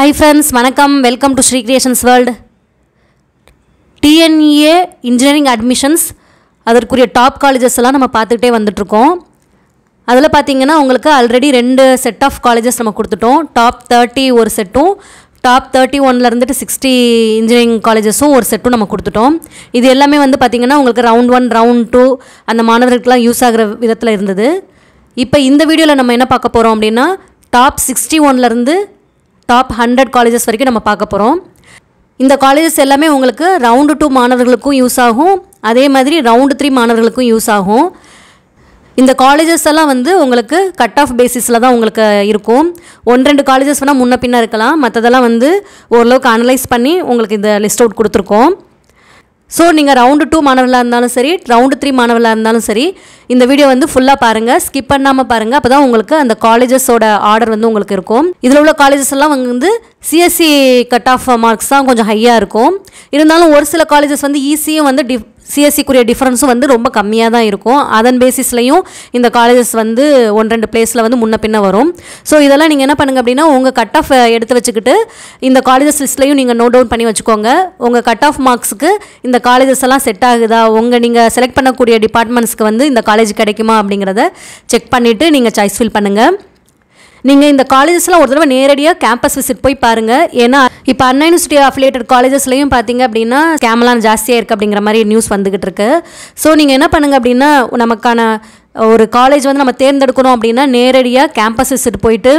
hi friends வணக்கம் welcome to Sri creations world TNEA engineering admissions அதற்குரிய top colleges எல்லாம் நம்ம பார்த்துக்கிட்டே வந்துட்ருக்கோம் அதில் பார்த்திங்கன்னா உங்களுக்கு ஆல்ரெடி ரெண்டு செட் ஆஃப் காலேஜஸ் நம்ம கொடுத்துட்டோம் டாப் தேர்ட்டி ஒரு செட்டும் டாப் தேர்ட்டி ஒனில் இருந்துட்டு சிக்ஸ்டி இன்ஜினியரிங் காலேஜஸும் ஒரு செட்டும் நம்ம கொடுத்துட்டோம் இது எல்லாமே வந்து பார்த்திங்கன்னா உங்களுக்கு ரவுண்ட் ஒன் ரவுண்ட் டூ அந்த மாணவர்களுக்கெலாம் யூஸ் ஆகிற விதத்தில் இருந்தது இப்போ இந்த வீடியோவில் நம்ம என்ன பார்க்க போகிறோம் அப்படின்னா டாப் சிக்ஸ்டி ஒன்லேருந்து டாப் ஹண்ட்ரட் காலேஜஸ் வரைக்கும் நம்ம பார்க்க போகிறோம் இந்த காலேஜஸ் எல்லாமே உங்களுக்கு ரவுண்டு டூ மாணவர்களுக்கும் யூஸ் ஆகும் அதே மாதிரி ரவுண்டு த்ரீ மாணவர்களுக்கும் யூஸ் ஆகும் இந்த காலேஜஸ் எல்லாம் வந்து உங்களுக்கு கட் ஆஃப் பேசிஸில் தான் உங்களுக்கு இருக்கும் ஒன் ரெண்டு காலேஜஸ் வேணால் முன்ன பின்னே இருக்கலாம் மற்றதெல்லாம் வந்து ஓரளவுக்கு அனலைஸ் பண்ணி உங்களுக்கு இந்த லிஸ்ட் அவுட் கொடுத்துருக்கோம் ஸோ நீங்கள் ரவுண்டு டூ மாணவர்களாக இருந்தாலும் சரி ரவுண்டு த்ரீ மாணவர்களாக இருந்தாலும் சரி இந்த வீடியோ வந்து ஃபுல்லாக பாருங்கள் ஸ்கிப் பண்ணாமல் பாருங்கள் அப்போ தான் உங்களுக்கு அந்த காலேஜஸோட ஆர்டர் வந்து உங்களுக்கு இருக்கும் இதில் உள்ள காலேஜஸ் எல்லாம் வந்து சிஎஸ்சி கட் ஆஃப் மார்க்ஸ் தான் கொஞ்சம் ஹையாக இருக்கும் இருந்தாலும் ஒரு சில காலேஜஸ் வந்து ஈஸியும் வந்து டிஃப் சிஎஸ்சிக்குரிய டிஃப்ரென்ஸும் வந்து ரொம்ப கம்மியாக தான் இருக்கும் அதன் பேசிஸ்லையும் இந்த காலேஜஸ் வந்து ஒன் ரெண்டு பிளேஸில் வந்து முன்ன பின்ன வரும் ஸோ இதெல்லாம் நீங்கள் என்ன பண்ணுங்கள் அப்படின்னா உங்கள் கட் ஆஃப் எடுத்து வச்சுக்கிட்டு இந்த காலேஜஸ் லிஸ்ட்லையும் நீங்கள் நோட் டவுன் பண்ணி வச்சுக்கோங்க உங்கள் கட் ஆஃப் மார்க்ஸுக்கு இந்த காலேஜஸ் எல்லாம் செட் ஆகுதா உங்கள் நீங்கள் செலக்ட் பண்ணக்கூடிய டிபார்ட்மெண்ட்ஸ்க்கு வந்து இந்த காலேஜ் கிடைக்குமா அப்படிங்கிறத செக் பண்ணிவிட்டு நீங்கள் சாய்ஸ் ஃபில் பண்ணுங்கள் நீங்கள் இந்த காலேஜஸ்லாம் ஒரு தடவை நேரடியாக கேம்பஸ் விசிட் போய் பாருங்கள் ஏன்னா இப்போ அண்ணா யூனிவர்சிட்டி அஃபிலேட்டட் காலேஜஸ்லையும் பார்த்தீங்க அப்படின்னா கேமலாம் ஜாஸ்தியாக இருக்குது அப்படிங்கிற மாதிரி நியூஸ் வந்துக்கிட்டு இருக்கு ஸோ நீங்கள் என்ன பண்ணுங்கள் அப்படின்னா நமக்கான ஒரு காலேஜ் வந்து நம்ம தேர்ந்தெடுக்கணும் அப்படின்னா நேரடியாக கேம்பஸ் விசிட் போயிட்டு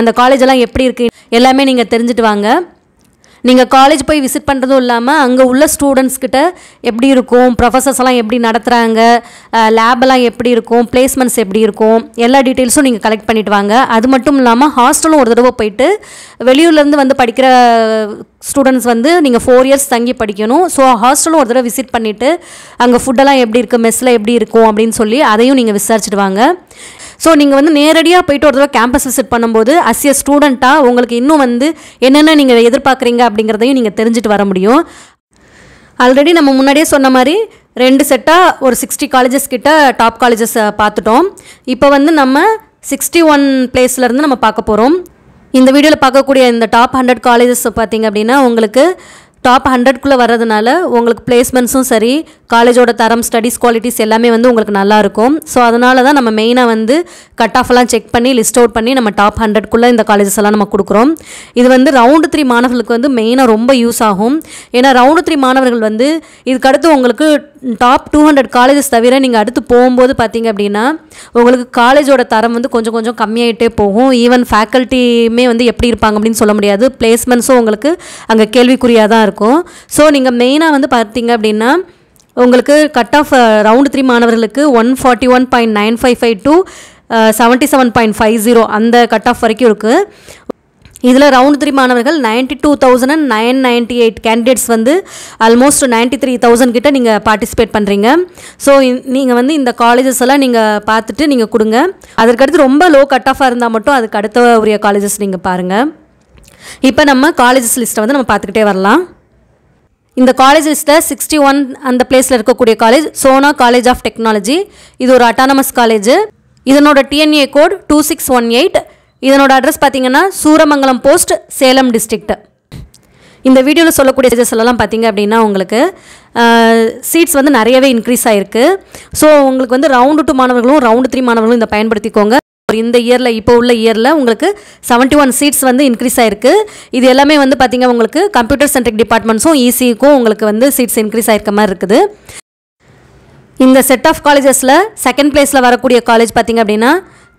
அந்த காலேஜெல்லாம் எப்படி இருக்குது எல்லாமே நீங்கள் தெரிஞ்சுட்டு வாங்க நீங்கள் காலேஜ் போய் விசிட் பண்ணுறதும் இல்லாமல் அங்கே உள்ள ஸ்டூடெண்ட்ஸ்கிட்ட எப்படி இருக்கும் எல்லாம் எப்படி நடத்துகிறாங்க லேபெல்லாம் எப்படி இருக்கும் பிளேஸ்மெண்ட்ஸ் எப்படி இருக்கும் எல்லா டீட்டெயில்ஸும் நீங்கள் கலெக்ட் பண்ணிட்டு வாங்க அது மட்டும் இல்லாமல் ஹாஸ்டலும் ஒரு தடவை போயிட்டு வெளியூர்லேருந்து வந்து படிக்கிற ஸ்டூடெண்ட்ஸ் வந்து நீங்கள் ஃபோர் இயர்ஸ் தங்கி படிக்கணும் ஸோ ஹாஸ்டலும் ஒரு தடவை விசிட் பண்ணிவிட்டு அங்கே ஃபுட்டெல்லாம் எப்படி இருக்குது மெஸ்ஸில் எப்படி இருக்கும் அப்படின்னு சொல்லி அதையும் நீங்கள் வாங்க ஸோ நீங்கள் வந்து நேரடியாக போயிட்டு ஒரு தடவை கேம்பஸ் விசிட் பண்ணும்போது அஸ் எ ஸ்டூடெண்ட்டாக உங்களுக்கு இன்னும் வந்து என்னென்ன நீங்கள் எதிர்பார்க்குறீங்க அப்படிங்கிறதையும் நீங்கள் தெரிஞ்சுட்டு வர முடியும் ஆல்ரெடி நம்ம முன்னாடியே சொன்ன மாதிரி ரெண்டு செட்டாக ஒரு சிக்ஸ்டி காலேஜஸ் கிட்ட டாப் காலேஜஸை பார்த்துட்டோம் இப்போ வந்து நம்ம சிக்ஸ்டி ஒன் பிளேஸ்லேருந்து நம்ம பார்க்க போகிறோம் இந்த வீடியோவில் பார்க்கக்கூடிய இந்த டாப் ஹண்ட்ரட் காலேஜஸ் பார்த்திங்க அப்படின்னா உங்களுக்கு டாப் ஹண்ட்ரட்குள்ளே வர்றதுனால உங்களுக்கு பிளேஸ்மெண்ட்ஸும் சரி காலேஜோட தரம் ஸ்டடீஸ் குவாலிட்டிஸ் எல்லாமே வந்து உங்களுக்கு நல்லாயிருக்கும் ஸோ அதனால தான் நம்ம மெயினாக வந்து கட் ஆஃப்லாம் செக் பண்ணி லிஸ்ட் அவுட் பண்ணி நம்ம டாப் ஹண்ட்ரட்குள்ளே இந்த காலேஜஸ் எல்லாம் நம்ம கொடுக்குறோம் இது வந்து ரவுண்டு த்ரீ மாணவர்களுக்கு வந்து மெயினாக ரொம்ப யூஸ் ஆகும் ஏன்னா ரவுண்டு த்ரீ மாணவர்கள் வந்து இதுக்கடுத்து உங்களுக்கு டாப் டூ ஹண்ட்ரட் காலேஜஸ் தவிர நீங்கள் அடுத்து போகும்போது பார்த்தீங்க அப்படின்னா உங்களுக்கு காலேஜோட தரம் வந்து கொஞ்சம் கொஞ்சம் கம்மியாயிட்டே போகும் ஈவன் ஃபேக்கல்ட்டியுமே வந்து எப்படி இருப்பாங்க அப்படின்னு சொல்ல முடியாது பிளேஸ்மெண்ட்ஸும் உங்களுக்கு அங்கே கேள்விக்குறியாக தான் இருக்கும் ஸோ நீங்கள் மெயினாக வந்து பார்த்தீங்க அப்படின்னா உங்களுக்கு கட் ஆஃப் ரவுண்டு த்ரீ மாணவர்களுக்கு one forty one point nine five five two seventy seven point five zero அந்த கட் ஆஃப் வரைக்கும் இருக்குது இதில் ரவுண்ட் த்ரீ மாணவர்கள் ninety two thousand and nine ninety eight candidates வந்து ஆல்மோஸ்ட் நைன்ட்டி த்ரீ தௌசண்ட் கிட்ட நீங்கள் participate பண்ணுறீங்க ஸோ நீங்கள் வந்து இந்த காலேஜஸ் எல்லாம் நீங்கள் பார்த்துட்டு நீங்கள் கொடுங்க அதற்கடுத்து ரொம்ப லோ கட் ஆஃபாக இருந்தால் மட்டும் அதுக்கு அடுத்த உரிய காலேஜஸ் நீங்கள் பாருங்கள் இப்போ நம்ம காலேஜஸ் லிஸ்ட்டை வந்து நம்ம பார்த்துக்கிட்டே வரலாம் இந்த காலேஜ் லிஸ்ட்டில் சிக்ஸ்டி ஒன் அந்த பிளேஸில் இருக்கக்கூடிய college Sona college of technology இது ஒரு அட்டானமஸ் காலேஜ் இதனோட TNEA code two six one eight இதனோட அட்ரஸ் பார்த்தீங்கன்னா சூரமங்கலம் போஸ்ட் சேலம் டிஸ்ட்ரிக்ட் இந்த வீடியோவில் சொல்லக்கூடிய எல்லாம் பார்த்தீங்க அப்படின்னா உங்களுக்கு சீட்ஸ் வந்து நிறையவே இன்க்ரீஸ் ஆகிருக்கு ஸோ உங்களுக்கு வந்து ரவுண்டு டூ மாணவர்களும் ரவுண்டு த்ரீ மாணவர்களும் இதை பயன்படுத்திக்கோங்க இந்த இயரில் இப்போ உள்ள இயரில் உங்களுக்கு செவன்ட்டி ஒன் சீட்ஸ் வந்து இன்க்ரீஸ் ஆயிருக்கு இது எல்லாமே வந்து பார்த்திங்க உங்களுக்கு கம்ப்யூட்டர் சென்ட்ரிக் டிபார்ட்மெண்ட்ஸும் இசிக்கும் உங்களுக்கு வந்து சீட்ஸ் இன்க்ரீஸ் ஆயிருக்க மாதிரி இருக்குது இந்த செட் ஆஃப் காலேஜஸில் செகண்ட் பிளேஸில் வரக்கூடிய காலேஜ் பார்த்திங்க அப்படின்னா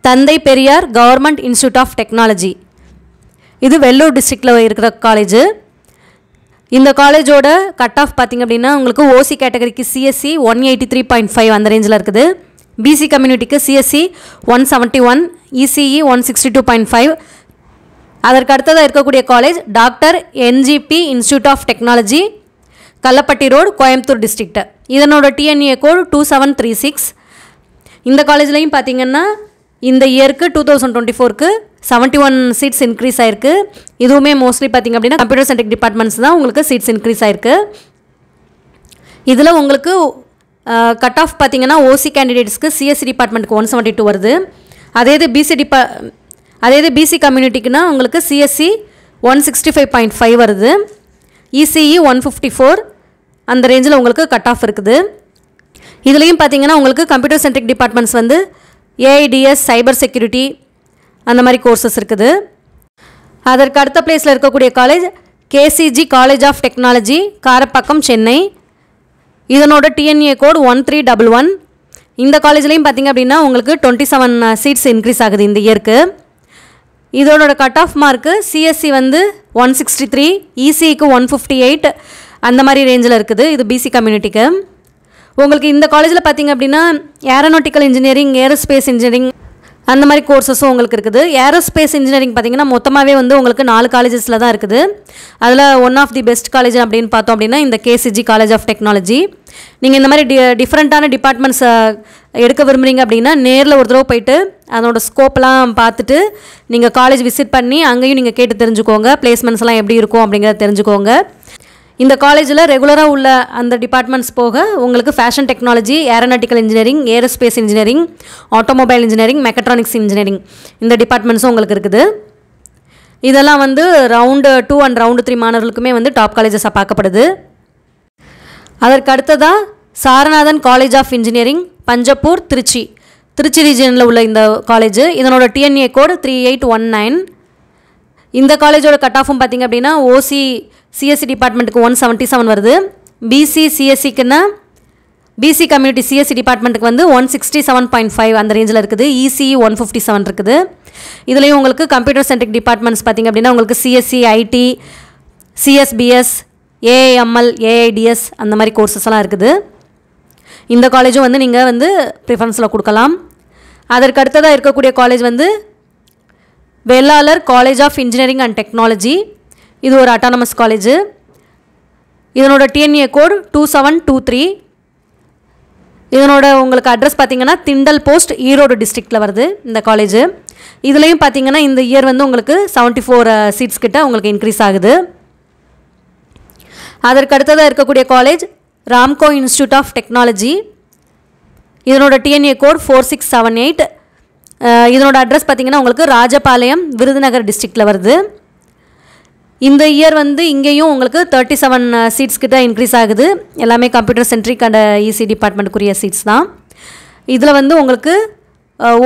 Thanthai Periyar government institute of technology இது வெள்ளூர் டிஸ்ட்ரிக்டில் இருக்கிற காலேஜு இந்த காலேஜோட கட் ஆஃப் பார்த்திங்க அப்படின்னா உங்களுக்கு ஓசி கேட்டகரிக்கு CSE one eighty three point five அந்த ரேஞ்சில் இருக்குது பிசி கம்யூனிட்டிக்கு CSE one seventy one ECE one sixty two point five அதற்கு அடுத்ததாக இருக்கக்கூடிய college doctor NGP institute of technology Kallappatti road Coimbatore district இதனோட TNEA code two seven three six இந்த காலேஜ்லேயும் பார்த்தீங்கன்னா இந்த இயருக்கு டூ தௌசண்ட் டுவெண்ட்டி ஃபோருக்கு செவன்ட்டி ஒன் சீட்ஸ் இன்க்ரீஸ் ஆயிருக்கு இதுவுமே மோஸ்ட்லி பார்த்திங்க அப்படின்னா கம்ப்யூட்டர் சயின்டிக் டிபார்ட்மெண்ட்ஸ் தான் உங்களுக்கு சீட்ஸ் இன்க்ரீஸ் ஆயிருக்கு இதில் உங்களுக்கு கட் ஆஃப் பார்த்திங்கன்னா ஓசி கேண்டிடேட்ஸ்க்கு சிஎஸ்சி டிபார்ட்மெண்ட்டுக்கு ஒன் செவன்டி டூ வருது அதே இது பிசி டிபா அதே இது பிசி கம்யூனிட்டிக்குன்னா உங்களுக்கு CSE one sixty five point five வருது இசிஇ ஒன் ஃபிஃப்டி ஃபோர் அந்த ரேஞ்சில் உங்களுக்கு கட் ஆஃப் இருக்குது இதுலேயும் பார்த்தீங்கன்னா உங்களுக்கு கம்ப்யூட்டர் சென்ட்ரிக் டிபார்ட்மெண்ட்ஸ் வந்து ஏஐடிஎஸ் சைபர் செக்யூரிட்டி அந்த மாதிரி கோர்சஸ் இருக்குது அதற்கு அடுத்த பிளேஸில் இருக்கக்கூடிய college KCG college of technology Karapakkam Chennai இதனோட TNEA code one three double one இந்த காலேஜ்லேயும் பார்த்திங்க அப்படின்னா உங்களுக்கு டுவெண்ட்டி செவன் சீட்ஸ் இன்க்ரீஸ் ஆகுது இந்த இயருக்கு இதோட கட் ஆஃப் மார்க்கு சிஎஸ்சி வந்து ஒன் சிக்ஸ்டி த்ரீ இசிஇக்கு ஒன் ஃபிஃப்டி எயிட் அந்த மாதிரி ரேஞ்சில் இருக்குது இது பிசி கம்யூனிட்டிக்கு உங்களுக்கு இந்த காலேஜில் பார்த்திங்க அப்படின்னா ஏரோனாட்டிக்கல் இன்ஜினியரிங் ஏரோஸ்பேஸ் இன்ஜினியரிங் அந்த மாதிரி கோர்சஸும் உங்களுக்கு இருக்குது ஏரோஸ்பேஸ் இன்ஜினியரிங் பார்த்திங்கன்னா மொத்தமாகவே வந்து உங்களுக்கு நாலு காலேஜஸில் தான் இருக்குது அதில் one of the best college அப்படின்னு பார்த்தோம் அப்படின்னா இந்த கேசிஜி காலேஜ் ஆஃப் டெக்னாலஜி நீங்கள் இந்த மாதிரி டி டிஃப்ரெண்ட்டான டிபார்ட்மெண்ட்ஸ் எடுக்க விரும்புகிறீங்க அப்படின்னா நேரில் ஒரு தடவை போயிட்டு அதோட ஸ்கோப்லாம் பார்த்துட்டு நீங்கள் காலேஜ் விசிட் பண்ணி அங்கேயும் நீங்கள் கேட்டு தெரிஞ்சுக்கோங்க பிளேஸ்மெண்ட்ஸ்லாம் எப்படி இருக்கும் அப்படிங்கிறத தெரிஞ்சுக்கோங்க இந்த காலேஜில் ரெகுலராக உள்ள அந்த டிபார்ட்மெண்ட்ஸ் போக உங்களுக்கு fashion technology aeronautical engineering aerospace engineering automobile engineering mechatronics engineering இந்த டிபார்ட்மெண்ட்ஸும் உங்களுக்கு இருக்குது இதெல்லாம் வந்து round two and round three மாணவர்களுக்குமே வந்து டாப் காலேஜஸாக பார்க்கப்படுது அதற்கு அடுத்ததாக Saranathan college of engineering Panjappur Trichy Trichy ரீஜனில் உள்ள இந்த காலேஜ் இதனோட TNEA code three eight one nine இந்த காலேஜோட கட் ஆஃபும் பார்த்திங்க அப்படின்னா ஓசி சிஎஸ்சி டிபார்ட்மெண்ட்டுக்கு ஒன் செவன்ட்டி செவன் வருது பிசி சிஎஸ்சிக்குன்னா பிசி கம்யூனிட்டி சிஎஸ்சி டிபார்ட்மெண்ட்டுக்கு வந்து one sixty seven point five அந்த ரேஞ்சில் இருக்குது இசி ஒன் ஃபிஃப்டி செவன் இருக்குது இதுலேயும் உங்களுக்கு கம்ப்யூட்டர் சென்ட்ரிக் டிபார்ட்மெண்ட்ஸ் பார்த்திங்க அப்படின்னா உங்களுக்கு CSE IT CSBS AIML AIDS அந்த மாதிரி எல்லாம் இருக்குது இந்த காலேஜும் வந்து நீங்கள் வந்து ப்ரிஃபரன்ஸில் கொடுக்கலாம் அதற்கு அடுத்ததாக இருக்கக்கூடிய காலேஜ் வந்து Vellalar college of engineering and technology இது ஒரு அட்டானமஸ் காலேஜு இதனோட TNEA code two seven two three இதனோட உங்களுக்கு அட்ரஸ் பார்த்தீங்கன்னா திண்டல் போஸ்ட் ஈரோடு டிஸ்ட்ரிக்டில் வருது இந்த காலேஜு இதுலேயும் பார்த்தீங்கன்னா இந்த இயர் வந்து உங்களுக்கு செவன்ட்டி ஃபோர் சீட்ஸ் கிட்ட உங்களுக்கு இன்க்ரீஸ் ஆகுது அதற்கு அடுத்ததாக இருக்கக்கூடிய college Ramco institute of technology இதனோட TNEA code four six seven eight இதனோட அட்ரஸ் பார்த்திங்கன்னா உங்களுக்கு ராஜபாளையம் விருதுநகர் டிஸ்ட்ரிக்டில் வருது இந்த இயர் வந்து இங்கேயும் உங்களுக்கு தேர்ட்டி செவன் சீட்ஸ் கிட்ட இன்க்ரீஸ் ஆகுது எல்லாமே கம்ப்யூட்டர் சென்ட்ரிக் அண்ட் இசி டிபார்ட்மெண்ட்டுக்குரிய சீட்ஸ் தான் இதில் வந்து உங்களுக்கு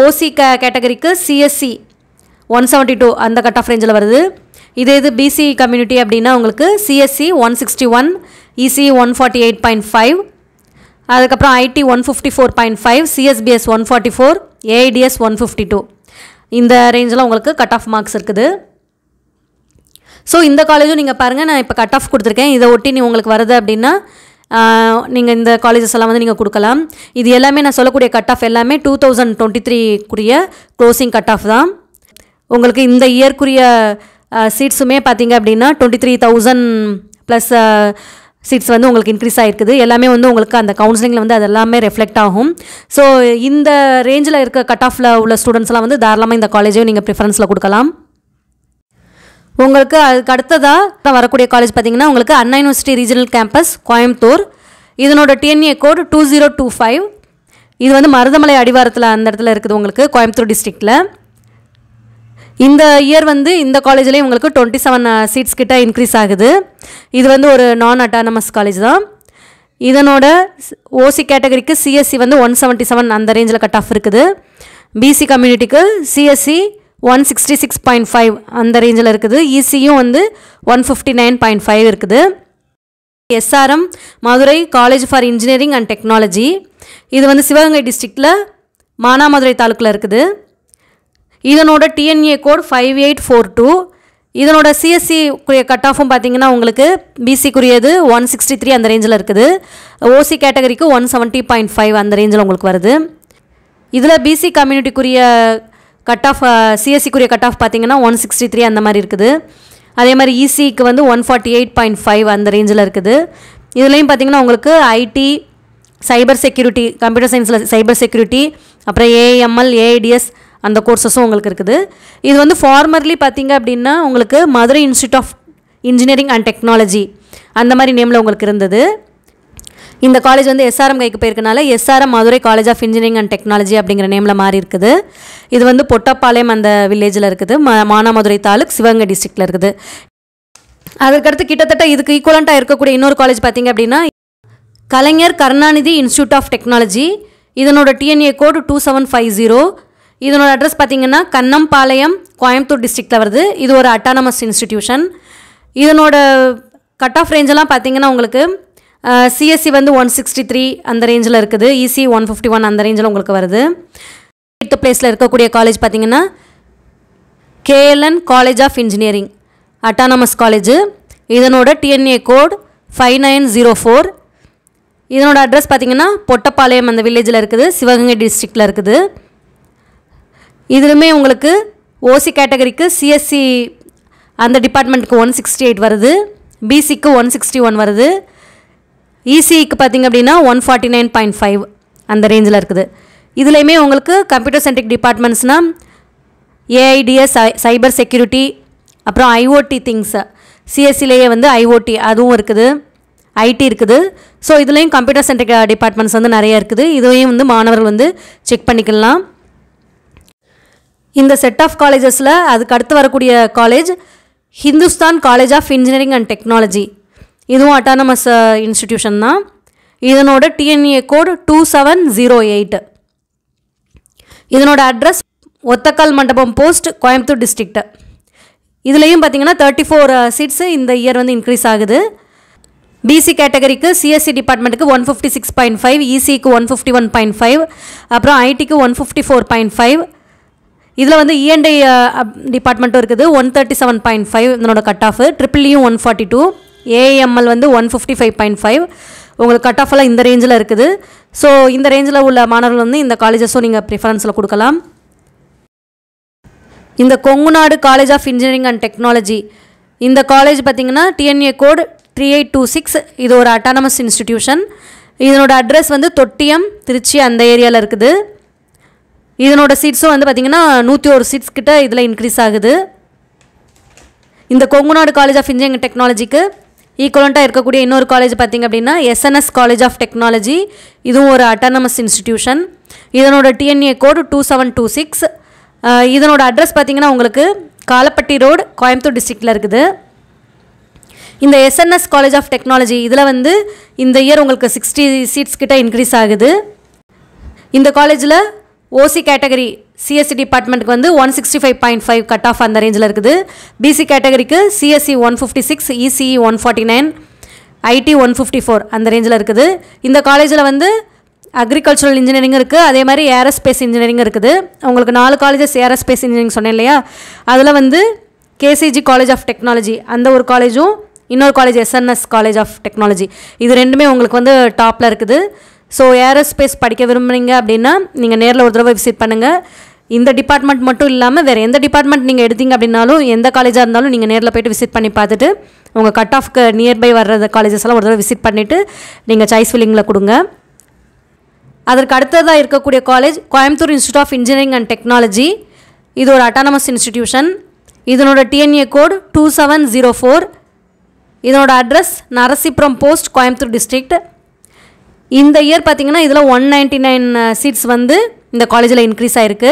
ஓசி கே கேட்டகரிக்கு சிஎஸ்சி ஒன் செவன்ட்டி டூ அந்த கட் ஆஃப் ரேஞ்சில் வருது இதே இது பிசி கம்யூனிட்டி அப்படின்னா உங்களுக்கு CSE one sixty one EC one forty eight point five அதுக்கப்புறம் IT one fifty four point five CSBS one forty four AIDS one fifty two இந்த ரேஞ்சில் உங்களுக்கு கட் ஆஃப் மார்க்ஸ் இருக்குது ஸோ இந்த காலேஜும் நீங்கள் பாருங்கள் நான் இப்போ கட் ஆஃப் கொடுத்துருக்கேன் இதை ஒட்டி நீ உங்களுக்கு வருது அப்படின்னா நீங்கள் இந்த காலேஜஸ் எல்லாம் வந்து நீங்கள் கொடுக்கலாம் இது எல்லாமே நான் சொல்லக்கூடிய கட் ஆஃப் எல்லாமே டூ தௌசண்ட் டுவெண்ட்டி த்ரீக்குரிய க்ளோசிங் கட் ஆஃப் தான் உங்களுக்கு இந்த இயர்க்குரிய சீட்ஸுமே பார்த்தீங்க அப்படின்னா twenty three thousand plus seats வந்து உங்களுக்கு இன்க்ரீஸ் ஆகிருக்குது எல்லாமே வந்து உங்களுக்கு அந்த கவுன்சிலிங்கில் வந்து அது எல்லாமே ரெஃப்ளெக்ட் ஆகும் ஸோ இந்த ரேஞ்சில் இருக்க கட் ஆஃபில் உள்ள ஸ்டூடெண்ட்ஸ்லாம் வந்து தாராளமாக இந்த காலேஜையும் நீங்கள் ப்ரிஃபரன்ஸில் கொடுக்கலாம் உங்களுக்கு அதுக்கு அடுத்ததாக வரக்கூடிய காலேஜ் பார்த்தீங்கன்னா உங்களுக்கு Anna university regional campus Coimbatore இதனோட TNEA code two zero two five இது வந்து மருதமலை அடிவாரத்தில் அந்த இடத்துல இருக்குது உங்களுக்கு கோயம்புத்தூர் டிஸ்ட்ரிக்டில் இந்த இயர் வந்து இந்த காலேஜ்லேயும் உங்களுக்கு டுவெண்ட்டி செவன் சீட்ஸ் கிட்ட இன்க்ரீஸ் ஆகுது இது வந்து ஒரு நான் அட்டானமஸ் காலேஜ் தான் இதனோட ஓசி கேட்டகரிக்கு சிஎஸ்சி வந்து ஒன் செவன்ட்டி செவன் அந்த ரேஞ்சில் கட் ஆஃப் இருக்குது பிசி கம்யூனிட்டிக்கு CSE one sixty six point five அந்த ரேஞ்சில் இருக்குது இசியும் e வந்து one fifty nine point five இருக்குது SRM Madurai college for engineering and technology இது வந்து சிவகங்கை டிஸ்ட்ரிக்டில் மானாமதுரை தாலுக்கில் இருக்குது இதனோட TNEA code five eight four two இதனோட சிஎஸ்சி கட் ஆஃபும் பார்த்தீங்கன்னா உங்களுக்கு பிசிக்குரியது ஒன் சிக்ஸ்டி த்ரீ அந்த ரேஞ்சில் இருக்குது ஓசி கேட்டகரிக்கு ஒன் செவன்ட்டி பாயிண்ட் ஃபைவ் அந்த ரேஞ்சில் உங்களுக்கு வருது இதில் பிசி கம்யூனிட்டிக்குரிய கட் ஆஃப் சிஎஸ்சிக்குரிய கட் ஆஃப் பார்த்தீங்கன்னா ஒன் சிக்ஸ்டி த்ரீ அந்த மாதிரி இருக்குது அதே மாதிரி இசிக்கு e வந்து one forty eight point five அந்த ரேஞ்சில் இருக்குது இதுலேயும் பார்த்தீங்கன்னா உங்களுக்கு ஐடி சைபர் செக்யூரிட்டி கம்ப்யூட்டர் சயின்ஸில் சைபர் செக்யூரிட்டி அப்புறம் ஏஎம்எல் ஏஐடிஎஸ் அந்த கோர்சஸும் உங்களுக்கு இருக்குது இது வந்து ஃபார்மர்லி பார்த்திங்க அப்படின்னா உங்களுக்கு Madurai institute of engineering and technology அந்த மாதிரி நேமில் உங்களுக்கு இருந்தது இந்த காலேஜ் வந்து எஸ்ஆர்எம் கைக்கு போயிருக்கனால SRM Madurai college of engineering and technology அப்படிங்கிற நேமில் மாறி இருக்குது இது வந்து பொட்டப்பாளையம் அந்த வில்லேஜில் இருக்குது ம மானாமதுரை தாலுக் சிவகங்கை டிஸ்ட்ரிக்டில் இருக்குது அதற்கடுத்து கிட்டத்தட்ட இதுக்கு ஈக்குவலண்ட்டாக இருக்கக்கூடிய இன்னொரு காலேஜ் பார்த்திங்க அப்படின்னா Kalaignar Karunanidhi institute of technology இதனோட TNEA code two seven five zero இதனோட அட்ரஸ் பார்த்திங்கன்னா கண்ணம்பாளையம் கோயம்புத்தூர் டிஸ்ட்ரிக்டில் வருது இது ஒரு அட்டானமஸ் இன்ஸ்டிடியூஷன் இதனோட கட் ஆஃப் ரேஞ்செல்லாம் பார்த்திங்கன்னா உங்களுக்கு சிஎஸ்சி வந்து ஒன் சிக்ஸ்டி த்ரீ அந்த ரேஞ்சில் இருக்குது இசி ஒன் ஃபிஃப்டி ஒன் அந்த ரேஞ்சில் உங்களுக்கு வருது எயித்து பிளேஸில் இருக்கக்கூடிய காலேஜ் பார்த்தீங்கன்னா KLN college of engineering autonomous college இதனோட TNEA code five nine zero four இதனோட அட்ரஸ் பார்த்தீங்கன்னா பொட்டப்பாளையம் அந்த வில்லேஜில் இருக்குது சிவகங்கை டிஸ்ட்ரிக்டில் இருக்குது இதிலுமே உங்களுக்கு ஓசி கேட்டகரிக்கு சிஎஸ்சி அந்த டிபார்ட்மெண்ட்டுக்கு ஒன் சிக்ஸ்டி எயிட் வருது பிசிக்கு ஒன் சிக்ஸ்டி ஒன் வருது இசிக்கு e e பார்த்திங்க அப்படின்னா one forty nine point five அந்த ரேஞ்சில் இருக்குது இதுலேயுமே உங்களுக்கு கம்ப்யூட்டர் சென்ட்ரிக் டிபார்ட்மெண்ட்ஸ்னா ஏஐடிஎஸ் சைபர் செக்யூரிட்டி அப்புறம் ஐஓடி திங்ஸு சிஎஸ்சிலேயே வந்து ஐஓடி அதுவும் இருக்குது ஐடி இருக்குது ஸோ இதுலேயும் கம்ப்யூட்டர் சென்ட்ரிக் டிபார்ட்மெண்ட்ஸ் வந்து நிறைய இருக்குது இதையும் வந்து மாணவர்கள் வந்து செக் பண்ணிக்கலாம் இந்த செட் ஆஃப் காலேஜஸில் அதுக்கு அடுத்து வரக்கூடிய college Hindusthan college of engineering and technology இதுவும் அட்டானமஸ் இன்ஸ்டிடியூஷன் uh, தான் இதனோட TNEA code two seven zero eight இதனோட address Othakkal Mandapam post Coimbatore district இதுலேயும் பார்த்தீங்கன்னா தேர்ட்டி ஃபோர் uh, சீட்ஸு இந்த இயர் வந்து இன்க்ரீஸ் ஆகுது பிசி கேட்டகரிக்கு சிஎஸ்சி டிபார்ட்மெண்ட்டுக்கு one fifty six point five இசிக்கு one fifty one point five அப்புறம் ஐடிக்கு one fifty four point five இதில் வந்து இஎன்டி e டிபார்ட்மெண்ட்டும் uh, இருக்குது one thirty seven point five இதனோட கட் ஆஃப் ட்ரிபிள்யும் ஒன் ஃபார்ட்டி டூ ஏஎம்எல் வந்து one fifty five point five உங்களுக்கு கட் ஆஃபெல்லாம் இந்த ரேஞ்சில் இருக்குது ஸோ இந்த ரேஞ்சில் உள்ள மாணவர்கள் வந்து இந்த காலேஜஸும் நீங்கள் ப்ரிஃபரன்ஸில் கொடுக்கலாம் இந்த Kongunadu college of engineering and technology இந்த காலேஜ் பார்த்திங்கன்னா TNEA code three eight two six இது ஒரு அட்டானமஸ் இன்ஸ்டிடியூஷன் இதனோட அட்ரஸ் வந்து தொட்டியம் திருச்சி அந்த ஏரியாவில் இருக்குது இதனோட சீட்ஸும் வந்து பார்த்திங்கன்னா நூற்றி ஒரு சீட்ஸ் கிட்ட இதில் இன்க்ரீஸ் ஆகுது இந்த கொங்குநாடு காலேஜ் ஆஃப் இன்ஜினியரிங் டெக்னாலஜிக்கு ஈக்குவலண்ட்டாக இருக்கக்கூடிய இன்னொரு காலேஜ் பார்த்திங்க அப்படின்னா எஸ்என்எஸ் காலேஜ் ஆஃப் டெக்னாலஜி இதுவும் ஒரு அட்டானமஸ் இன்ஸ்டிடியூஷன் இதனோட TNEA code two seven two six இதனோட அட்ரஸ் பார்த்திங்கன்னா உங்களுக்கு காலப்பட்டி ரோடு கோயம்புத்தூர் டிஸ்ட்ரிக்டில் இருக்குது இந்த எஸ்என்எஸ் காலேஜ் ஆஃப் டெக்னாலஜி இதில் வந்து இந்த இயர் உங்களுக்கு சிக்ஸ்டி சீட்ஸ் கிட்ட இன்க்ரீஸ் ஆகுது இந்த காலேஜில் ஓசி கேட்டகரி சிஎஸ்சி டிபார்ட்மெண்ட்டுக்கு வந்து one sixty five point five cut off அந்த ரேஞ்சில் இருக்குது பிசி கேட்டகரிக்கு CSE one fifty six ECE one forty nine IT one fifty four அந்த ரேஞ்சில் இருக்குது இந்த காலேஜில் வந்து அக்ரிகல்ச்சரல் இன்ஜினியரிங் இருக்குது அதே மாதிரி ஏரோஸ்பேஸ் இன்ஜினியரிங் இருக்குது உங்களுக்கு நாலு காலேஜஸ் ஏரோஸ்பேஸ் இன்ஜினியரிங் சொன்னேன் இல்லையா அதில் வந்து கேசிஜி காலேஜ் ஆஃப் டெக்னாலஜி அந்த ஒரு காலேஜும் இன்னொரு college SNS college of technology இது ரெண்டுமே உங்களுக்கு வந்து டாப்பில் இருக்குது ஸோ ஏரோஸ்பேஸ் படிக்க விரும்புகிறீங்க அப்படின்னா நீங்கள் நேரில் ஒரு தடவை விசிட் பண்ணுங்கள் இந்த டிபார்ட்மெண்ட் மட்டும் இல்லாமல் வேறு எந்த டிபார்ட்மெண்ட் நீங்கள் எடுத்தீங்க அப்படின்னாலும் எந்த காலேஜாக இருந்தாலும் நீங்கள் நேரில் போய்ட்டு விசிட் பண்ணி பார்த்துட்டு உங்கள் கட் ஆஃப்க்கு நியர்பை வர்ற காலேஜஸ் எல்லாம் ஒரு தடவை விசிட் பண்ணிவிட்டு நீங்கள் சாய்ஸ் ஃபில்லிங்கில் கொடுங்க அதற்கு அடுத்ததாக இருக்கக்கூடிய college Coimbatore institute of engineering and technology இது ஒரு அட்டானமஸ் இன்ஸ்டிடியூஷன் இதனோட TNEA code two seven zero four இதனோட address Narasipuram post Coimbatore district இந்த இயர் பார்த்திங்கன்னா இதில் ஒன் நைன்ட்டி நைன் சீட்ஸ் வந்து இந்த காலேஜில் இன்க்ரீஸ் ஆகிருக்கு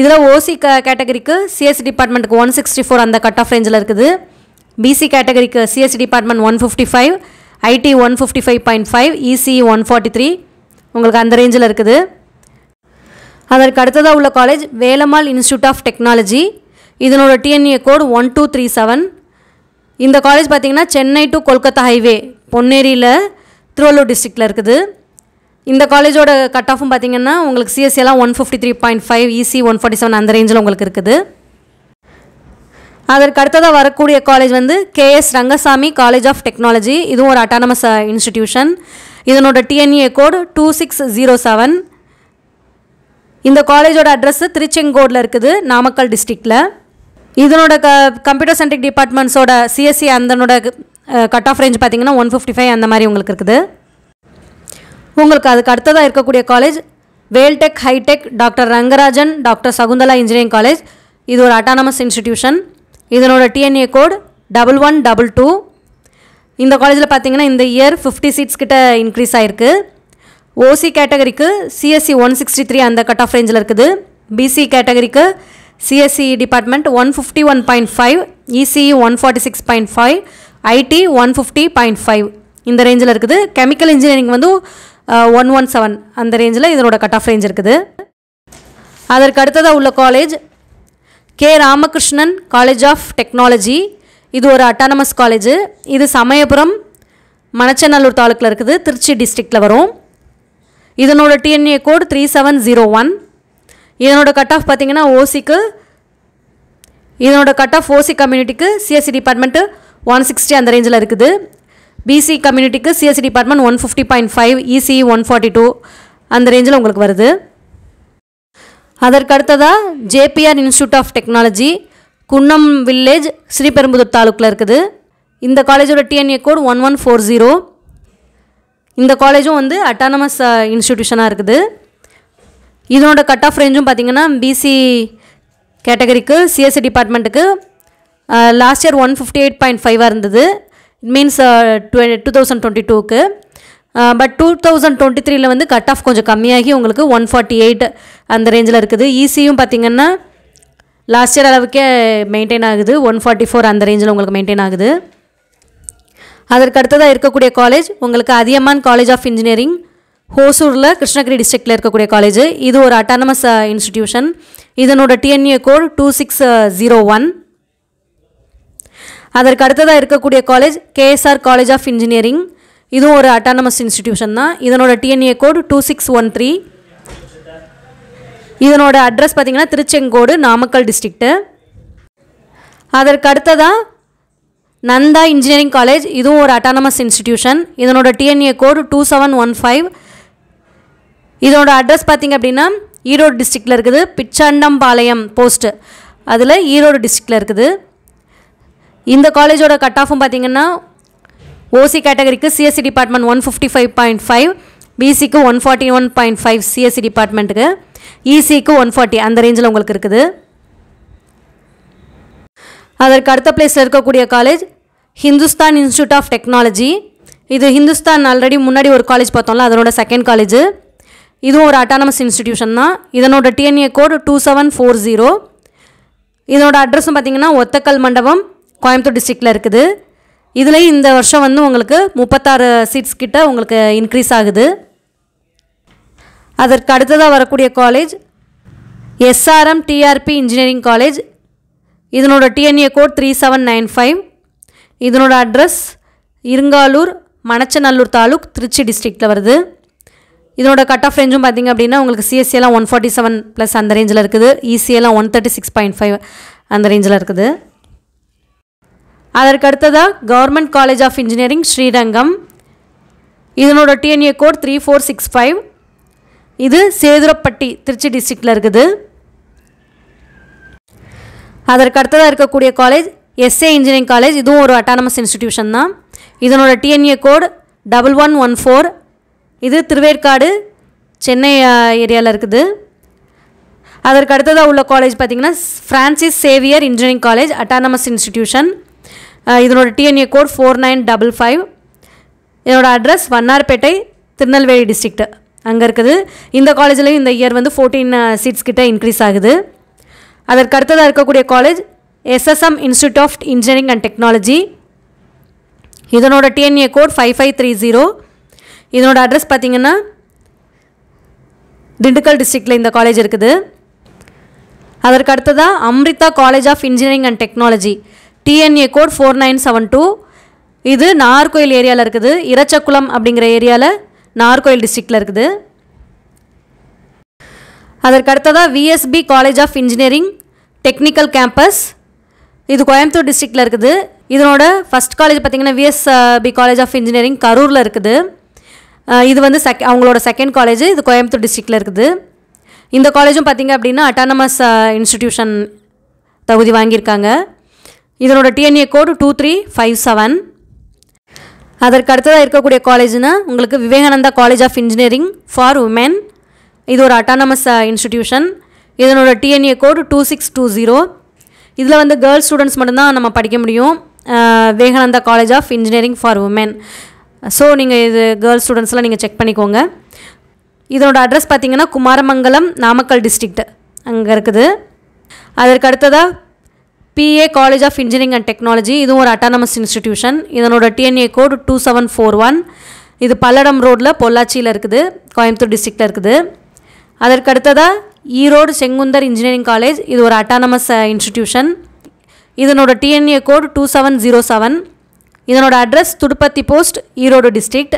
இதில் ஓசி க கேட்டகரிக்கு சிஎஸ்சி டிபார்ட்மெண்ட்டுக்கு ஒன் சிக்ஸ்டி ஃபோர் அந்த கட் ஆஃப் ரேஞ்சில் இருக்குது பிசி கேட்டகரிக்கு CSE department one fifty five IT one fifty five point five EC one forty three உங்களுக்கு அந்த ரேஞ்சில் இருக்குது அதற்கு அடுத்ததாக உள்ள college Velammal institute of technology இதனோட TNEA code one two three seven இந்த காலேஜ் பார்த்திங்கன்னா சென்னை டு கொல்கத்தா ஹைவே பொன்னேரியில் திருவள்ளூர் டிஸ்ட்ரிக்டில் இருக்குது இந்த காலேஜோட கட் ஆஃபும் பார்த்தீங்கன்னா உங்களுக்கு சிஎஸ்சியெல்லாம் one fifty three point five EC one forty seven அந்த ரேஞ்சில் உங்களுக்கு இருக்குது அதற்கு அடுத்ததாக வரக்கூடிய காலேஜ் வந்து KS Rangasamy college of technology இதுவும் ஒரு அட்டானமஸ் இன்ஸ்டிடியூஷன் இதனோட TNEA code two six zero seven இந்த காலேஜோட அட்ரஸ்ஸு திருச்செங்கோடில் இருக்குது நாமக்கல் டிஸ்ட்ரிக்டில் இதனோட க கம்ப்யூட்டர் சென்ட்ரிக் டிபார்ட்மெண்ட்ஸோட சிஎஸ்சி அந்தனோட கட் ஆஃப் ரேஞ்ச் பார்த்தீங்கன்னா ஒன் ஃபிஃப்டி ஃபைவ் அந்த மாதிரி உங்களுக்கு இருக்குது உங்களுக்கு அதுக்கு அடுத்ததாக இருக்கக்கூடிய college Veltech high tech doctor Rangarajan doctor Sakunthala engineering college இது ஒரு அட்டானமஸ் இன்ஸ்டிடியூஷன் இதனோட TNEA code double one double two இந்த காலேஜில் பார்த்தீங்கன்னா இந்த இயர் ஃபிஃப்டி சீட்ஸ் கிட்ட இன்க்ரீஸ் ஆகிருக்கு ஓசி கேட்டகரிக்கு சிஎஸ்சி ஒன் சிக்ஸ்டி த்ரீ அந்த கட் ஆஃப் ரேஞ்சில் இருக்குது பிசி கேட்டகரிக்கு CSE department one fifty one point five ECE one forty six point five IT one fifty point five இந்த ரேஞ்சில் இருக்குது கெமிக்கல் இன்ஜினியரிங் வந்து ஒன் ஒன் செவன் அந்த ரேஞ்சில் இதனோட கட் ஆஃப் ரேஞ்ச் இருக்குது அதற்கு அடுத்ததாக உள்ள college K Ramakrishnan college of technology இது ஒரு அட்டானமஸ் காலேஜு இது சமயபுரம் மணச்சநல்லூர் தாலுக்கில் இருக்குது திருச்சி டிஸ்ட்ரிக்டில் வரும் இதனோட TNEA code three seven zero one இதனோட கட் ஆஃப் பார்த்தீங்கன்னா ஓசிக்கு இதனோட கட் ஆஃப் ஓசி கம்யூனிட்டிக்கு சிஎஸ்சி டிபார்ட்மெண்ட்டு ஒன் சிக்ஸ்டி அந்த ரேஞ்சில் இருக்குது பிசி கம்யூனிட்டிக்கு CSE department one fifty point five EC one forty two அந்த ரேஞ்சில் உங்களுக்கு வருது அதற்கடுத்ததாக JPR institute of technology Kunnam village Sriperumbudur தாலுக்கில் இருக்குது இந்த காலேஜோட TNEA code one one four zero இந்த காலேஜும் வந்து அட்டானமஸ் இன்ஸ்டிடியூஷனாக இருக்குது இதனோட கட் ஆஃப் ரேஞ்சும் பார்த்திங்கன்னா பிசி கேட்டகரிக்கு சிஎஸ்சி டிபார்ட்மெண்ட்டுக்கு last year one fifty eight point ஃபைவாக இருந்தது it means two thousand twenty டூக்கு பட் டூ தௌசண்ட் டுவெண்ட்டி த்ரீல வந்து கட் ஆஃப் கொஞ்சம் கம்மியாகி உங்களுக்கு ஒன் ஃபார்ட்டி எயிட் அந்த ரேஞ்சில் இருக்குது ஈஸியும் e பார்த்திங்கன்னா லாஸ்ட் இயர் அளவுக்கே மெயின்டைன் ஆகுது ஒன் ஃபார்ட்டி ஃபோர் அந்த ரேஞ்சில் உங்களுக்கு மெயின்டைன் ஆகுது அதற்கு அடுத்ததாக இருக்கக்கூடிய காலேஜ் உங்களுக்கு அதியமான் காலேஜ் ஆஃப் இன்ஜினியரிங் ஹோசூரில் கிருஷ்ணகிரி டிஸ்ட்ரிக்டில் இருக்கக்கூடிய காலேஜ் இது ஒரு அட்டானமஸ் இன்ஸ்டிடியூஷன் uh, இதனோட TNEA code two six zero one அதற்கு அடுத்ததாக இருக்கக்கூடிய college KSR college of engineering இதுவும் ஒரு அட்டானமஸ் இன்ஸ்டிடியூஷன் தான் இதனோட TNEA code two six one three இதனோட அட்ரஸ் பார்த்திங்கன்னா திருச்செங்கோடு நாமக்கல் டிஸ்ட்ரிக்ட்டு அதற்கு அடுத்ததாக நந்தா இன்ஜினியரிங் காலேஜ் இதுவும் ஒரு அட்டானமஸ் இன்ஸ்டிடியூஷன் இதனோட TNEA code two seven one five இதனோட அட்ரஸ் பார்த்திங்க அப்படின்னா ஈரோடு டிஸ்ட்ரிக்டில் இருக்குது பிச்சாண்டம்பாளையம் போஸ்ட்டு அதில் ஈரோடு டிஸ்ட்ரிக்டில் இருக்குது இந்த காலேஜோட கட் ஆஃபும் பார்த்தீங்கன்னா ஓசி கேட்டகரிக்கு CSE department one fifty five point five பிசிக்கு one forty one point five CSE டிபார்ட்மெண்ட்டுக்கு இசிக்கு ஒன் ஃபார்ட்டி அந்த ரேஞ்சில் உங்களுக்கு இருக்குது அதற்கு அடுத்த பிளேஸில் இருக்கக்கூடிய college Hindusthan institute of technology இது ஹிந்துஸ்தான் ஆல்ரெடி முன்னாடி ஒரு காலேஜ் பார்த்தோம்ல அதனோட செகண்ட் காலேஜ் இதுவும் ஒரு அட்டானமஸ் இன்ஸ்டிடியூஷன் தான் இதனோட TNEA code two seven four zero இதனோட அட்ரஸும் பார்த்தீங்கன்னா ஒத்தக்கல் மண்டபம் கோயம்புத்தூர் டிஸ்ட்ரிக்டில் இருக்குது இதுலேயும் இந்த வருஷம் வந்து உங்களுக்கு முப்பத்தாறு சீட்ஸ் கிட்ட உங்களுக்கு இன்க்ரீஸ் ஆகுது அதற்கு அடுத்ததாக வரக்கூடிய college SRM TRP engineering college இதனோட TNEA code three seven nine five இதனோட அட்ரஸ் இருங்காலூர் மணச்சநல்லூர் தாலுக் திருச்சி டிஸ்ட்ரிக்டில் வருது இதனோட கட் ஆஃப் ரேஞ்சும் பார்த்திங்க அப்படின்னா உங்களுக்கு சிஎஸ்சியெல்லாம் ஒன் ஃபார்ட்டி செவன் ப்ளஸ் அந்த ரேஞ்சில் இருக்குது இசிஎல்லாம் one thirty six point five அந்த ரேஞ்சில் இருக்குது அதற்கடுத்ததாக government college of engineering Srirangam இதனோட TNEA code three four six five இது சேதுரப்பட்டி திருச்சி டிஸ்ட்ரிக்டில் இருக்குது அதற்கடுத்ததாக இருக்கக்கூடிய காலேஜ் எஸ்ஏ இன்ஜினியரிங் காலேஜ் இதுவும் ஒரு அட்டானமஸ் இன்ஸ்டிடியூஷன் தான் இதனோட TNEA code double one one four இது திருவேற்காடு சென்னை ஏரியாவில் இருக்குது அதற்கு அடுத்ததாக உள்ள காலேஜ் பார்த்திங்கன்னா Francis Xavier engineering college autonomous institution இதனோட TNEA code four nine double five என்னோடய அட்ரஸ் வண்ணார்பேட்டை திருநெல்வேலி டிஸ்ட்ரிக்ட்டு அங்கே இருக்குது இந்த காலேஜ்லேயும் இந்த இயர் வந்து ஃபோர்டீன் சீட்ஸ் கிட்டே இன்க்ரீஸ் ஆகுது அதற்கு அடுத்ததாக இருக்கக்கூடிய college SSM institute of engineering and technology இதனோட TNEA code five five three zero இதனோட அட்ரஸ் பார்த்திங்கன்னா திண்டுக்கல் டிஸ்ட்ரிக்டில் இந்த காலேஜ் இருக்குது அதற்கு Amrita college of engineering and technology TNEA code four nine seven two இது நார்கோயில் ஏரியாவில் இருக்குது இரச்சக்குளம் அப்படிங்கிற ஏரியாவில் நார்கோயில் டிஸ்ட்ரிக்டில் இருக்குது அதற்கடுத்ததாக VSB college of engineering technical campus இது கோயம்புத்தூர் டிஸ்ட்ரிக்டில் இருக்குது இதனோட ஃபஸ்ட் காலேஜ் பார்த்திங்கன்னா விஎஸ்பி காலேஜ் ஆஃப் இன்ஜினியரிங் கரூரில் இருக்குது இது வந்து செக் அவங்களோட செகண்ட் காலேஜ் இது கோயம்புத்தூர் டிஸ்ட்ரிக்டில் இருக்குது இந்த காலேஜும் பார்த்திங்க அப்படின்னா அட்டானமஸ் இன்ஸ்டிடியூஷன் தகுதி வாங்கியிருக்காங்க இதனோட TNEA code two three five seven அதற்கு அடுத்ததாக இருக்கக்கூடிய காலேஜ்னா உங்களுக்கு Vivekananda college of engineering for women இது ஒரு அட்டானமஸ் இன்ஸ்டிடியூஷன் இதனோட TNEA code two six two zero இதில் வந்து கேர்ள்ஸ் ஸ்டூடெண்ட்ஸ் மட்டும்தான் நம்ம படிக்க முடியும் Vivekananda college of engineering for women so நீங்கள் இது கேர்ள்ஸ் ஸ்டூடெண்ட்ஸ்லாம் நீங்கள் செக் பண்ணிக்கோங்க இதனோட அட்ரஸ் பார்த்தீங்கன்னா குமாரமங்கலம் நாமக்கல் டிஸ்ட்ரிக்ட் அங்கே இருக்குது அதற்கு அடுத்ததாக PA college of engineering and technology இதுவும் ஒரு அட்டானமஸ் இன்ஸ்டிடியூஷன் இதனோட TNEA code two seven four one இது பல்லடம் ரோட்டில் பொள்ளாச்சியில் இருக்குது கோயம்புத்தூர் டிஸ்ட்ரிக்டில் இருக்குது அதற்கு அடுத்ததாக ஈரோடு செங்குந்தர் இன்ஜினியரிங் காலேஜ் இது ஒரு அட்டானமஸ் இன்ஸ்டிடியூஷன் இதனோட TNEA code two seven zero seven இதனோட address Thuduppathi post Erode district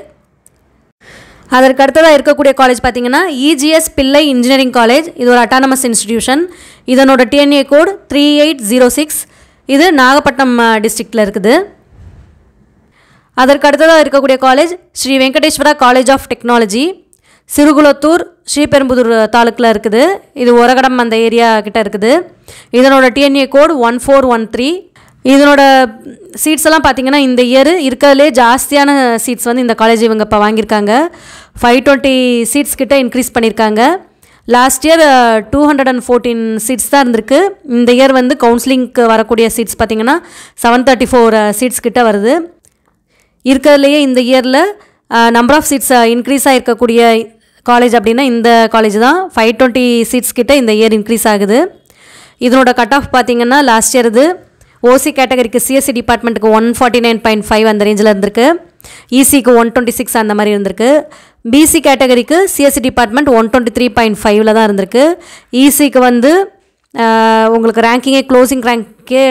அதற்கு அடுத்ததாக இருக்கக்கூடிய காலேஜ் பார்த்தீங்கன்னா இஜிஎஸ் பிள்ளை இன்ஜினியரிங் காலேஜ் இது ஒரு அட்டானமஸ் இன்ஸ்டிடியூஷன் இதனோட TNEA code three eight zero six இது நாகப்பட்டினம் டிஸ்ட்ரிக்டில் இருக்குது அதற்கு அடுத்ததாக இருக்கக்கூடிய college Sri Venkateswara college of technology Sirukulathur Sriperumbudur தாலுக்கில் இருக்குது இது உரகடம் அந்த ஏரியா கிட்டே இருக்குது இதனோட TNEA code one four one three இதனோட சீட்ஸ் எல்லாம் பார்த்தீங்கன்னா இந்த இயர் இருக்கிறதுலே ஜாஸ்தியான சீட்ஸ் வந்து இந்த காலேஜ் இவங்க இப்போ வாங்கியிருக்காங்க ஃபைவ் டுவெண்ட்டி சீட்ஸ் கிட்டே இன்க்ரீஸ் பண்ணியிருக்காங்க last year two hundred and fourteen seats தான் இருந்திருக்கு இந்த இயர் வந்து கவுன்சிலிங்க்கு வரக்கூடிய சீட்ஸ் பார்த்திங்கன்னா செவன் தேர்ட்டி ஃபோர் சீட்ஸ் கிட்டே வருது இருக்கிறதுலையே இந்த இயரில் நம்பர் ஆஃப் சீட்ஸ் இன்க்ரீஸ் ஆகிருக்கக்கூடிய காலேஜ் அப்படின்னா இந்த காலேஜ் தான் ஃபைவ் டுவெண்ட்டி சீட்ஸ் கிட்டே இந்த இயர் இன்க்ரீஸ் ஆகுது இதனோட கட் ஆஃப் பார்த்திங்கன்னா லாஸ்ட் இயர் இது ஓசி கேட்டகரிக்கு சிஎஸ்சி டிபார்ட்மெண்ட்டுக்கு one forty nine point five அந்த ரேஞ்சில் இருந்திருக்கு இசிக்கு ஒன் டுவெண்ட்டி சிக்ஸ் அந்த மாதிரி இருந்திருக்கு பிசி கேட்டகரிக்கு CSE department one twenty three point ஃபைவ்ல தான் இருந்திருக்கு இசிக்கு e வந்து உங்களுக்கு ரேங்கிங்கே க்ளோசிங் ரேங்க்கே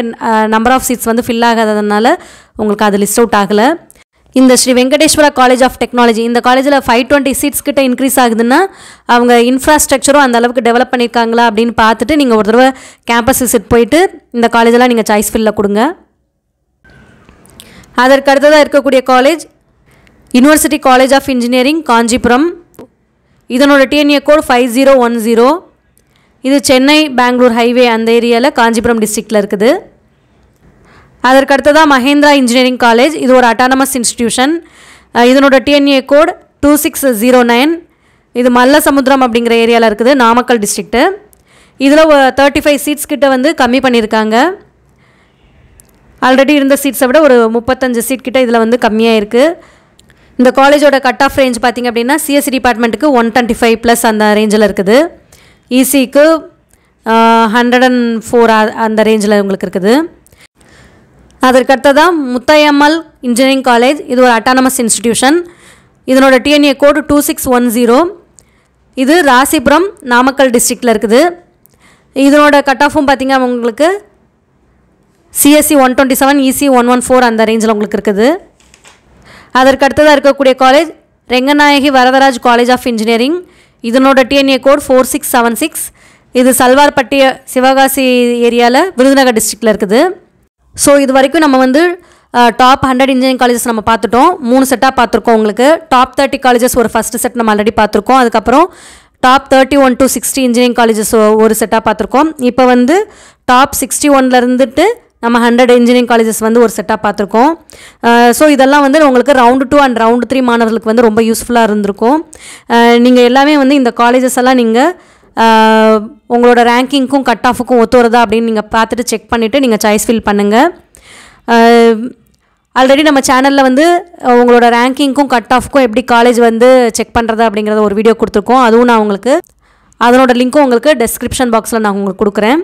நம்பர் ஆஃப் சீட்ஸ் வந்து ஃபில் ஆகாததுனால உங்களுக்கு அது லிஸ்ட் அவுட் ஆகலை இந்த Sri Venkateswara college of technology இந்த காலேஜில் ஃபைவ் டுவெண்ட்டி சீட்ஸ் கிட்ட இன்க்ரீஸ் ஆகுதுன்னா அவங்க இன்ஃப்ராஸ்ட்ரக்சரும் அந்த அளவுக்கு டெவலப் பண்ணியிருக்காங்களா அப்படின்னு பார்த்துட்டு நீங்கள் ஒரு தடவை கேம்பஸ் விசிட் போயிட்டு இந்த காலேஜெல்லாம் நீங்கள் சாய்ஸ் ஃபில்ல கொடுங்க அதற்கு அடுத்ததாக இருக்கக்கூடிய college university college of engineering Kanchipuram இதனோட TNEA code five zero one zero இது சென்னை பெங்களூர் ஹைவே அந்த ஏரியாவில் காஞ்சிபுரம் டிஸ்ட்ரிக்டில் இருக்குது அதற்கடுத்ததாக மஹேந்திரா இன்ஜினியரிங் காலேஜ் இது ஒரு அட்டானமஸ் இன்ஸ்டிடியூஷன் இதனோட TNEA code two six zero nine இது மல்ல சமுத்திரம் அப்படிங்கிற ஏரியாவில் இருக்குது நாமக்கல் டிஸ்ட்ரிக்ட்டு இதில் தேர்ட்டி ஃபைவ் சீட்ஸ் கிட்ட வந்து கம்மி பண்ணியிருக்காங்க ஆல்ரெடி இருந்த சீட்ஸை விட ஒரு முப்பத்தஞ்சு சீட் கிட்ட இதில் வந்து கம்மியாக e இருக்குது இந்த காலேஜோட கட் ஆஃப் ரேஞ்ச் பார்த்திங்க அப்படின்னா சிஎஸ்சி டிபார்ட்மெண்ட்டுக்கு ஒன் டுவெண்ட்டி ஃபைவ் ப்ளஸ் அந்த ரேஞ்சில் இருக்குது இசிக்கு ஹண்ட்ரட் அண்ட் ஃபோர் அந்த ரேஞ்சில் உங்களுக்கு இருக்குது அதற்கடுத்ததாக முத்தையம்மல் இன்ஜினியரிங் காலேஜ் இது ஒரு அட்டானமஸ் இன்ஸ்டிடியூஷன் இதனோட TNEA code two six one zero இது ராசிபுரம் நாமக்கல் டிஸ்ட்ரிக்டில் இருக்குது இதனோட கட் ஆஃபும் பார்த்திங்க உங்களுக்கு CSE one twenty seven EC one one four அந்த ரேஞ்சில் உங்களுக்கு இருக்குது அதற்கு அடுத்ததாக இருக்கக்கூடிய college Renganayagi Varadaraj college of engineering இதனோட TNEA code four six seven six இது சல்வார்பட்டி சிவகாசி ஏரியாவில் விருதுநகர் டிஸ்ட்ரிக்டில் இருக்குது ஸோ இது வரைக்கும் நம்ம வந்து டாப் ஹண்ட்ரட் இன்ஜினியரிங் காலேஜஸ் நம்ம பார்த்துட்டோம் மூணு செட்டாக பார்த்துருக்கோம் உங்களுக்கு டாப் தேர்ட்டி காலேஜஸ் ஒரு ஃபஸ்ட் செட் நம்ம ஆல்ரெடி பார்த்துருக்கோம் அதுக்கப்புறம் top thirty one to sixty engineering colleges ஒரு செட்டாக பார்த்துருக்கோம் இப்போ வந்து டாப் சிக்ஸ்டி ஒன்ல இருந்துட்டு நம்ம ஹண்ட்ரட் இன்ஜினியரிங் காலேஜஸ் வந்து ஒரு செட்டாக பார்த்துருக்கோம் ஸோ இதெல்லாம் வந்து உங்களுக்கு round two and round three மாணவர்களுக்கு வந்து ரொம்ப யூஸ்ஃபுல்லாக இருந்திருக்கும் நீங்கள் எல்லாமே வந்து இந்த காலேஜஸ் எல்லாம் நீங்கள் உங்களோட ரேங்கிங்க்கும் கட் ஆஃபுக்கும் ஒத்து வருதா அப்படின்னு நீங்கள் பார்த்துட்டு செக் பண்ணிவிட்டு நீங்கள் சாய்ஸ் ஃபில் பண்ணுங்கள் ஆல்ரெடி நம்ம சேனலில் வந்து உங்களோட ரேங்கிங்க்கும் கட் ஆஃப்க்கும் எப்படி காலேஜ் வந்து செக் பண்ணுறது அப்படிங்கிறத ஒரு வீடியோ கொடுத்துருக்கோம் அதுவும் நான் உங்களுக்கு அதனோட லிங்க்கும் உங்களுக்கு டெஸ்கிரிப்ஷன் பாக்ஸில் நான் உங்களுக்கு கொடுக்குறேன்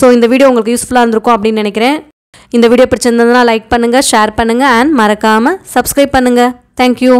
ஸோ இந்த வீடியோ உங்களுக்கு யூஸ்ஃபுல்லாக இருந்திருக்கும் அப்படின்னு நினைக்கிறேன் இந்த வீடியோ பிடிச்சிருந்ததுன்னா லைக் பண்ணுங்கள் ஷேர் பண்ணுங்கள் அண்ட் மறக்காமல் சப்ஸ்கிரைப் பண்ணுங்கள் தேங்க்யூ